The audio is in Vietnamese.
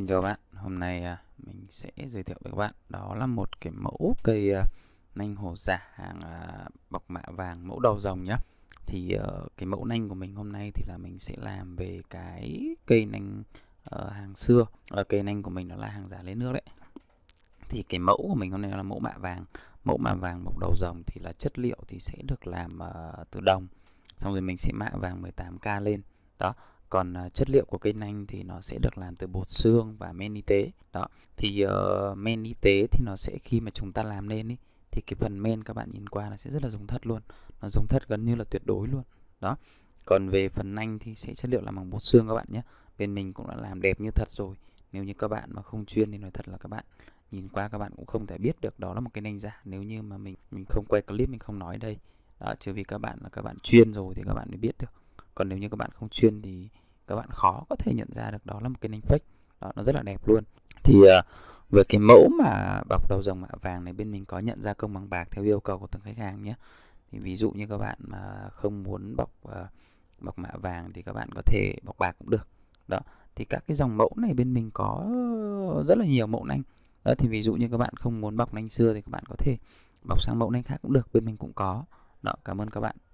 Xin chào các bạn, hôm nay à, mình sẽ giới thiệu với các bạn đó là một cái mẫu cây à, nanh hồ giả hàng à, bọc mạ vàng mẫu đầu rồng nhé Thì ờ, cái mẫu nanh của mình hôm nay thì là mình sẽ làm về cái cây nanh ờ, hàng xưa ờ, Cây nanh của mình đó là hàng giả lấy nước đấy Thì cái mẫu của mình hôm nay là mẫu mạ vàng Mẫu mạ vàng bọc đầu rồng thì là chất liệu thì sẽ được làm từ đồng Xong rồi mình sẽ mạ vàng 18K lên đó còn à, chất liệu của cây nanh thì nó sẽ được làm từ bột xương và men y tế đó thì uh, men y tế thì nó sẽ khi mà chúng ta làm lên ý, thì cái phần men các bạn nhìn qua nó sẽ rất là giống thật luôn nó giống thật gần như là tuyệt đối luôn đó còn về phần nanh thì sẽ chất liệu làm bằng bột xương các bạn nhé bên mình cũng đã làm đẹp như thật rồi nếu như các bạn mà không chuyên thì nói thật là các bạn nhìn qua các bạn cũng không thể biết được đó là một cái nanh giả nếu như mà mình mình không quay clip mình không nói đây đó, trừ vì các bạn là các bạn chuyên rồi thì các bạn mới biết được còn nếu như các bạn không chuyên thì các bạn khó có thể nhận ra được đó là một cái name fake đó, nó rất là đẹp luôn thì uh, về cái mẫu mà bọc đầu dòng mạ vàng này bên mình có nhận ra công bằng bạc theo yêu cầu của từng khách hàng nhé thì ví dụ như các bạn mà không muốn bọc uh, bọc mạ vàng thì các bạn có thể bọc bạc cũng được đó thì các cái dòng mẫu này bên mình có rất là nhiều mẫu nanh đó thì ví dụ như các bạn không muốn bọc nanh xưa thì các bạn có thể bọc sang mẫu nanh khác cũng được bên mình cũng có đó cảm ơn các bạn